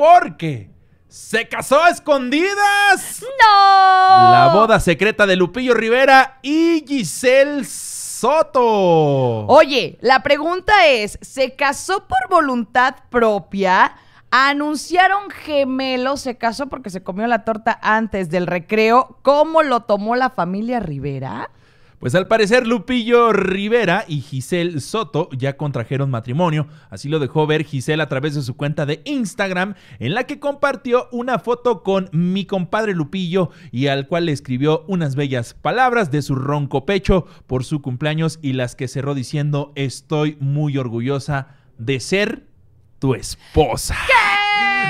porque se casó a escondidas. ¡No! La boda secreta de Lupillo Rivera y Giselle Soto. Oye, la pregunta es, ¿se casó por voluntad propia? Anunciaron gemelos, se casó porque se comió la torta antes del recreo. ¿Cómo lo tomó la familia Rivera? Pues al parecer Lupillo Rivera y Giselle Soto ya contrajeron matrimonio. Así lo dejó ver Giselle a través de su cuenta de Instagram, en la que compartió una foto con mi compadre Lupillo y al cual le escribió unas bellas palabras de su ronco pecho por su cumpleaños y las que cerró diciendo estoy muy orgullosa de ser tu esposa.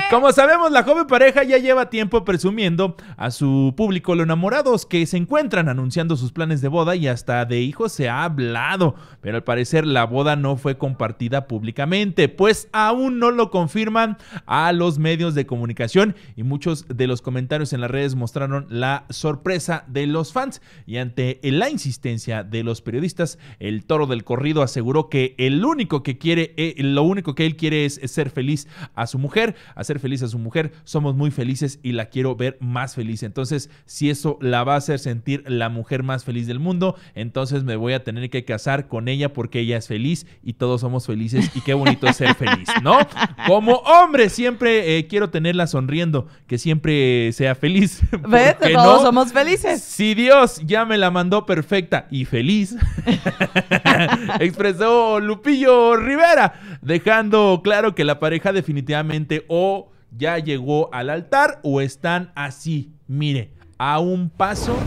Como sabemos, la joven pareja ya lleva tiempo presumiendo a su público los enamorados que se encuentran anunciando sus planes de boda y hasta de hijos se ha hablado, pero al parecer la boda no fue compartida públicamente, pues aún no lo confirman a los medios de comunicación y muchos de los comentarios en las redes mostraron la sorpresa de los fans y ante la insistencia de los periodistas, el toro del corrido aseguró que el único que quiere, eh, lo único que él quiere es ser feliz a su mujer, feliz a su mujer, somos muy felices y la quiero ver más feliz. Entonces, si eso la va a hacer sentir la mujer más feliz del mundo, entonces me voy a tener que casar con ella porque ella es feliz y todos somos felices y qué bonito es ser feliz, ¿no? Como hombre, siempre eh, quiero tenerla sonriendo, que siempre sea feliz. ¿Ves? Todos somos felices. Si Dios ya me la mandó perfecta y feliz, expresó Lupillo Rivera, dejando claro que la pareja definitivamente o ya llegó al altar o están así, mire, a un paso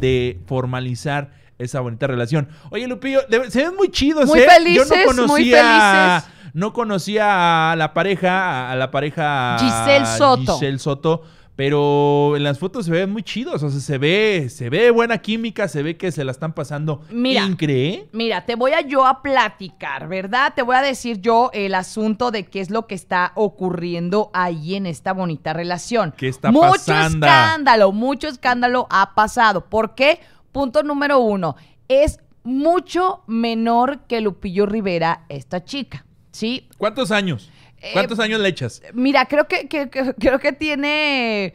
de formalizar esa bonita relación. Oye, Lupillo, se ven muy chidos, muy Felices, ¿eh? Yo no conocía, muy felices. No conocía a la pareja, a la pareja Giselle Soto. Giselle Soto pero en las fotos se ven muy chidos, o sea, se ve, se ve buena química, se ve que se la están pasando increíble. Mira, te voy a yo a platicar, ¿verdad? Te voy a decir yo el asunto de qué es lo que está ocurriendo ahí en esta bonita relación. ¿Qué está mucho pasando? Mucho escándalo, mucho escándalo ha pasado. ¿Por qué? Punto número uno, es mucho menor que Lupillo Rivera esta chica, ¿sí? ¿Cuántos años? ¿Cuántos eh, años le echas? Mira, creo que, creo que tiene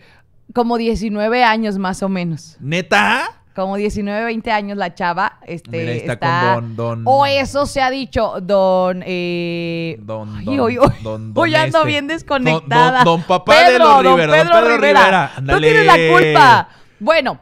como 19 años más o menos. ¿Neta? Como 19, 20 años la chava. Este, Mira, está, con don, O eso se ha dicho, don... Eh... Don, ay, don, hoy, hoy, don, ando este. bien desconectada. Don, papá de los Rivera. Don Pedro, Rivera. Rivera. Tú tienes la culpa. Bueno...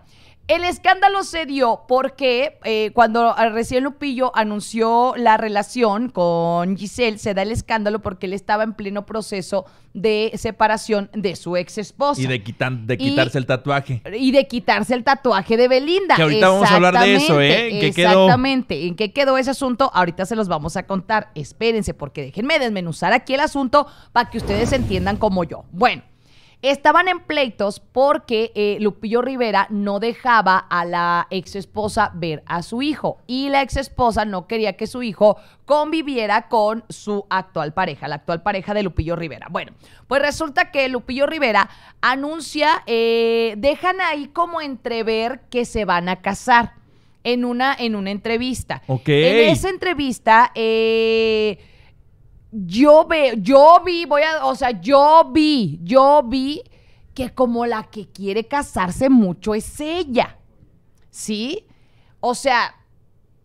El escándalo se dio porque eh, cuando ah, recién Lupillo anunció la relación con Giselle, se da el escándalo porque él estaba en pleno proceso de separación de su ex esposa. Y de, quitarse el tatuaje. Y de quitarse el tatuaje de Belinda. Que ahorita vamos a hablar de eso, ¿eh? exactamente. ¿En qué quedó ese asunto? Ahorita se los vamos a contar. Espérense, porque déjenme desmenuzar aquí el asunto para que ustedes entiendan como yo. Bueno. Estaban en pleitos porque eh, Lupillo Rivera no dejaba a la ex esposa ver a su hijo y la ex esposa no quería que su hijo conviviera con su actual pareja, la actual pareja de Lupillo Rivera. Bueno, pues resulta que Lupillo Rivera anuncia, eh, dejan ahí como entrever que se van a casar en una, en una entrevista. Ok. En esa entrevista, eh, yo veo, yo vi, voy a, o sea, yo vi, yo vi que como la que quiere casarse mucho es ella. ¿Sí? O sea,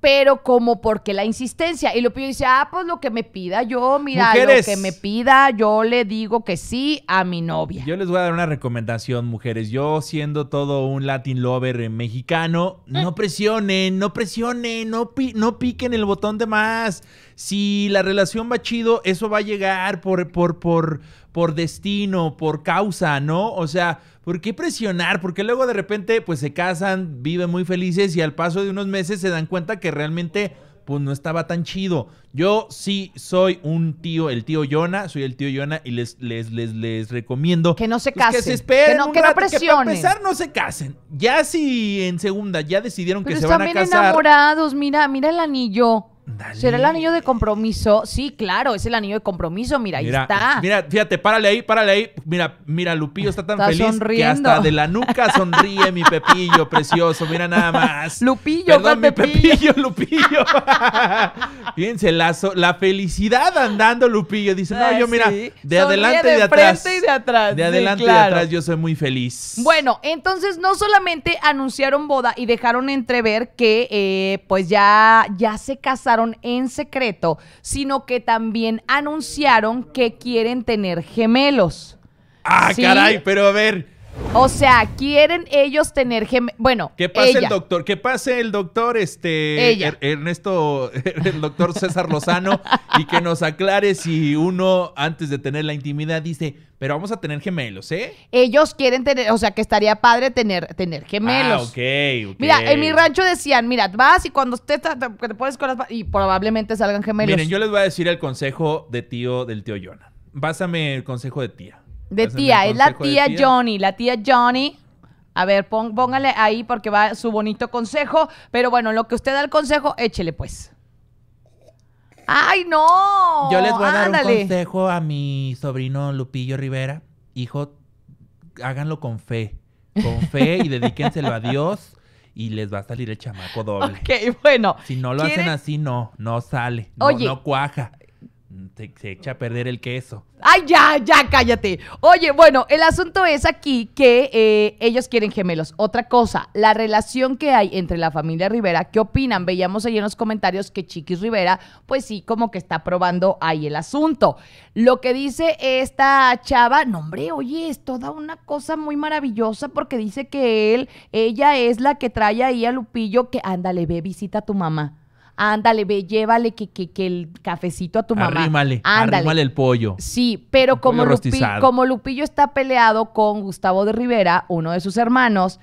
pero como porque la insistencia. Y lo pido dice, ah, pues lo que me pida yo, mira, lo que me pida, yo le digo que sí a mi novia. Yo les voy a dar una recomendación, mujeres. Yo siendo todo un Latin lover mexicano, mm. no presionen, no presionen, no, no piquen el botón de más. Si la relación va chido, eso va a llegar por, por, por por destino, por causa, ¿no? O sea, ¿por qué presionar? Porque luego de repente pues se casan, viven muy felices y al paso de unos meses se dan cuenta que realmente pues no estaba tan chido. Yo sí soy un tío, el tío Yona, soy el tío Yona y les, les, les, les recomiendo que no se casen. Pues, que se esperen, que no, presionen. Que para empezar no se casen. Ya si en segunda ya decidieron que se van a casar. están enamorados, mira, mira el anillo. ¿Será el anillo de compromiso? Sí, claro, es el anillo de compromiso, mira, ahí está. Mira, fíjate, párale ahí, párale ahí. Mira, mira, Lupillo está tan feliz que hasta de la nuca sonríe mi Pepillo precioso, mira nada más. Lupillo, Perdón, mi Pepillo, Lupillo. Fíjense, la, felicidad andando, Lupillo. Dice, no, yo mira, de adelante de y de atrás. y de atrás. De adelante y de atrás, yo soy muy feliz. Bueno, entonces no solamente anunciaron boda y dejaron entrever que eh, pues ya, ya se casaron en secreto, sino que también anunciaron que quieren tener gemelos. Ah, caray, pero a ver, o sea, quieren ellos tener gemelos. Bueno, que pase el doctor, que pase el doctor, este, er-, Ernesto, el doctor César Lozano, y que nos aclare si uno antes de tener la intimidad dice, pero vamos a tener gemelos, ¿eh? Ellos quieren tener, o sea, que estaría padre tener, tener gemelos. Ah, mira, en mi rancho decían, mira, vas y cuando usted te, puedes con las y probablemente salgan gemelos. Miren, yo les voy a decir el consejo de tío, del tío Jonah. Básame el consejo de tía. De tía, es, la tía, Johnny, la tía Johnny. A ver, póngale ahí porque va su bonito consejo. Pero bueno, lo que usted da el consejo, échele pues. ¡Ay, no! Yo les voy a dar un consejo a mi sobrino Lupillo Rivera. Hijo, háganlo con fe. Con fe y dedíquenselo a Dios y les va a salir el chamaco doble. Ok, bueno. Si no lo hacen así, no, no sale. No, Oye, no cuaja. Se, echa a perder el queso. Ay, ya, ya, cállate. Oye, bueno, el asunto es aquí que eh, ellos quieren gemelos. Otra cosa, la relación que hay entre la familia Rivera, ¿qué opinan? Veíamos ahí en los comentarios que Chiquis Rivera, pues sí, como que está probando ahí el asunto. Lo que dice esta chava, nombre oye, es toda una cosa muy maravillosa porque dice que él, ella es la que trae ahí a Lupillo que, ándale, ve, visita a tu mamá ándale, ve, llévale que, que, que el cafecito a tu mamá. Arrímale, ándale. Arrímale el pollo. Sí, pero como Lupillo está peleado con Gustavo de Rivera, uno de sus hermanos,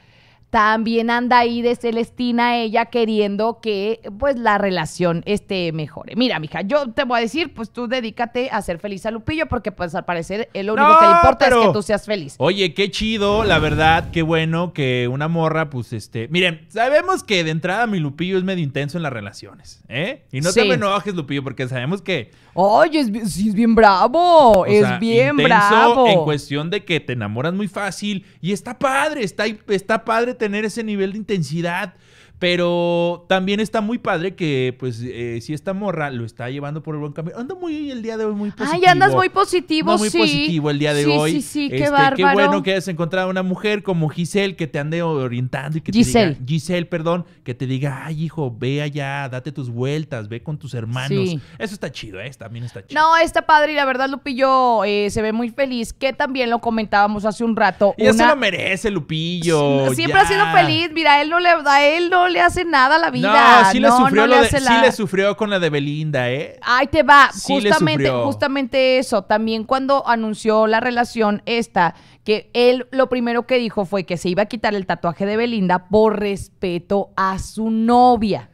también anda ahí de Celestina ella queriendo que pues la relación esté mejore. Mira, mija, yo te voy a decir, pues tú dedícate a ser feliz a Lupillo porque pues al parecer él lo único que le importa es que tú seas feliz. Oye, qué chido, la verdad, qué bueno que una morra pues este, miren, sabemos que de entrada mi Lupillo es medio intenso en las relaciones, ¿eh? Y no te enojes, Lupillo, porque sabemos que Oye, es, es bien bravo, es bien bravo. En cuestión de que te enamoras muy fácil y está padre, está está padre tener ese nivel de intensidad pero también está muy padre que, pues, eh, si esta morra lo está llevando por el buen camino. Anda muy el día de hoy muy positivo. Ay, andas muy positivo, muy positivo el día de hoy. Sí, sí, este, sí, qué bárbaro. Qué bueno que hayas encontrado una mujer como Giselle que te ande orientando y que te diga... Giselle, perdón, que te diga, ay, hijo, ve allá, date tus vueltas, ve con tus hermanos. Eso está chido, ¿eh? También está chido. No, está padre y la verdad, Lupillo eh, se ve muy feliz, que también lo comentábamos hace un rato. Y eso lo merece, Lupillo. Siempre ha sido feliz. Mira, él no le... A él no le hace nada a la vida. No, sí le, sufrió, le sufrió con la de Belinda, ¿eh? Ahí te va. justamente, justamente eso. También cuando anunció la relación esta, que él lo primero que dijo fue que se iba a quitar el tatuaje de Belinda por respeto a su novia.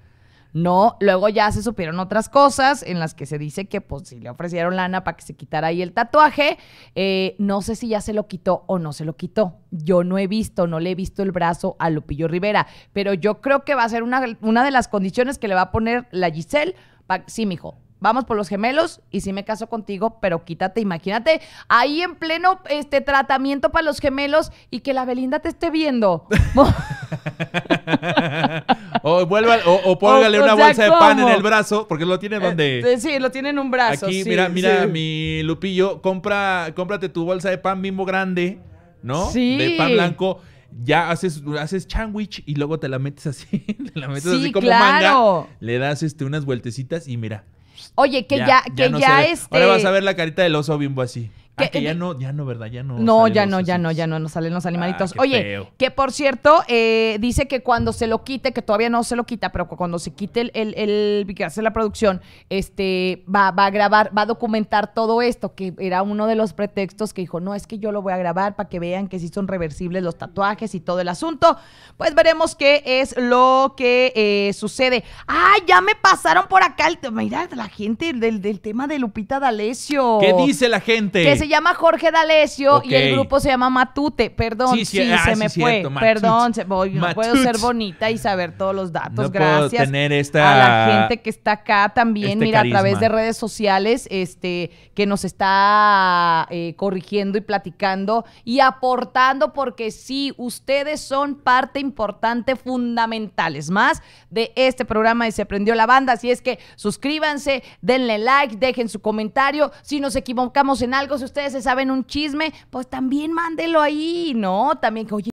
No, luego ya se supieron otras cosas en las que se dice que pues si le ofrecieron lana para que se quitara ahí el tatuaje, eh, no sé si ya se lo quitó o no se lo quitó. Yo no he visto, no le he visto el brazo a Lupillo Rivera, pero yo creo que va a ser una, de las condiciones que le va a poner la Giselle. sí, mijo, vamos por los gemelos y si me caso contigo, pero quítate, imagínate, ahí en pleno este tratamiento para los gemelos y que la Belinda te esté viendo. O, vuelva, o, póngale una bolsa de pan en el brazo, porque lo tiene eh, donde. sí, lo tiene en un brazo. Aquí, mira, mira, mi Lupillo, compra, cómprate tu bolsa de pan bimbo grande, ¿no? Sí. De pan blanco. Ya haces, haces sandwich y luego te la metes así, te la metes así como claro. Le das este, unas vueltecitas y mira. Oye, que ya, que ya, Ahora este vas a ver la carita del oso bimbo así. Ah, que, ya no, ya no, ¿verdad? Ya no. No, ya no, ya no, ya no, no salen los ah, animalitos. Oye, que por cierto, eh, dice que cuando se lo quite, que todavía no se lo quita, pero cuando se quite el, el, el que hace la producción, este, va, va a grabar, va a documentar todo esto, que era uno de los pretextos que dijo, no, es que yo lo voy a grabar para que vean que sí son reversibles los tatuajes y todo el asunto. Pues veremos qué es lo que eh, sucede. Ah, ya me pasaron por acá el, mira, la gente del, del tema de Lupita D'Alessio. ¿Qué dice la gente? ¿Qué llama Jorge D'Alessio y el grupo se llama Matute. Perdón, sí, ah, se me fue. Perdón, no puedo ser bonita y saber todos los datos. Gracias a la gente que está acá también, este mira, a través de redes sociales, este, que nos está eh, corrigiendo y platicando y aportando, porque sí, ustedes son parte importante, fundamentales más de este programa y se aprendió la banda. Así es que suscríbanse, denle like, dejen su comentario. Si nos equivocamos en algo, si usted ustedes se saben un chisme, pues también mándelo ahí, ¿no? También que, oye,